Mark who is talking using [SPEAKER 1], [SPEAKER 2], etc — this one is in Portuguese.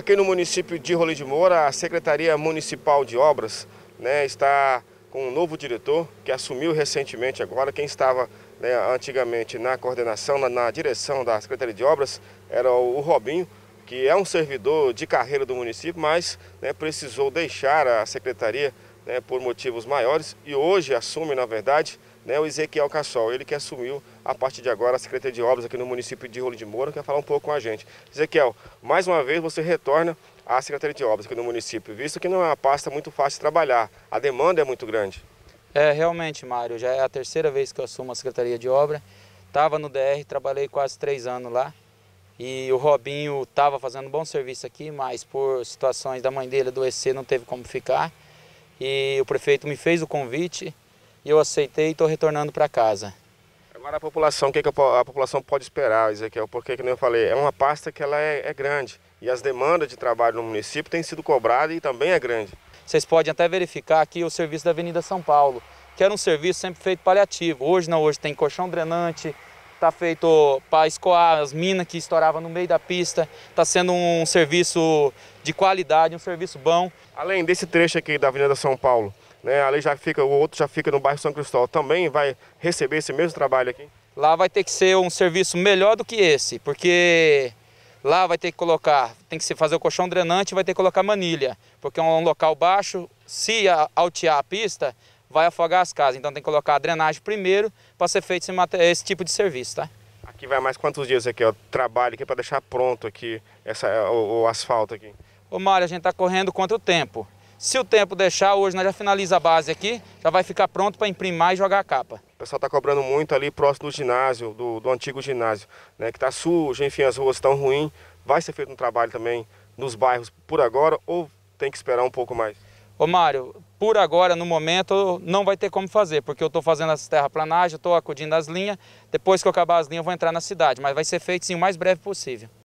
[SPEAKER 1] Aqui no município de Rolê de Moura, a Secretaria Municipal de Obras né, está com um novo diretor que assumiu recentemente agora. Quem estava né, antigamente na coordenação, na, na, direção da Secretaria de Obras, era o, o, Robinho, que é um servidor de carreira do município, mas né, precisou deixar a Secretaria né, por motivos maiores e hoje assume, na verdade, né, o Ezequiel Cassol, ele que assumiu a partir de agora a Secretaria de Obras aqui no município de Rolim de Moura, quer falar um pouco com a gente. Ezequiel, mais uma vez você retorna à Secretaria de Obras aqui no município, visto que não é uma pasta muito fácil de trabalhar, a demanda é muito grande.
[SPEAKER 2] É, realmente, Mário, já é a terceira vez que eu assumo a Secretaria de Obras, estava no DR, trabalhei quase três anos lá, e o Robinho estava fazendo um bom serviço aqui, mas por situações da mãe dele adoecer, não teve como ficar. E o prefeito me fez o convite, e eu aceitei e estou retornando para casa.
[SPEAKER 1] Agora a população, o que, é que a população pode esperar, Ezequiel? Porque, como eu falei, é uma pasta que ela é, é grande e as demandas de trabalho no município têm sido cobradas e também é grande.
[SPEAKER 2] Vocês podem até verificar aqui o serviço da Avenida São Paulo, que era um serviço sempre feito paliativo. Hoje não, hoje tem colchão drenante, está feito para escoar as minas que estouravam no meio da pista. Está sendo um serviço
[SPEAKER 1] de qualidade, um serviço bom. Além desse trecho aqui da Avenida São Paulo, né? Ali já fica, o outro já fica no bairro São Cristóvão, também vai receber esse mesmo trabalho aqui? Lá vai ter
[SPEAKER 2] que ser um serviço melhor do que esse, porque lá vai ter que colocar, tem que fazer o colchão drenante e vai ter que colocar manilha, porque é um local baixo, se altear a pista, vai afogar as casas. Então tem que colocar a drenagem primeiro para ser feito esse, esse, tipo de serviço, tá?
[SPEAKER 1] Aqui vai mais quantos dias aqui, ó, trabalho aqui para deixar pronto aqui essa, o, o asfalto aqui?
[SPEAKER 2] Ô Mário, a gente está correndo contra o tempo. Se o tempo deixar, hoje nós já finaliza a base aqui, já vai
[SPEAKER 1] ficar pronto para imprimir e jogar a capa. O pessoal está cobrando muito ali próximo do ginásio, do, do antigo ginásio, né, que está sujo, enfim, as ruas estão ruins. Vai ser feito um trabalho também nos bairros por agora ou tem que esperar um pouco mais? Ô Mário, por agora, no
[SPEAKER 2] momento, não vai ter como fazer, porque eu estou fazendo as terraplanagens, estou acudindo as linhas. Depois que eu acabar as linhas, eu vou entrar na cidade, mas vai ser feito sim o mais breve possível.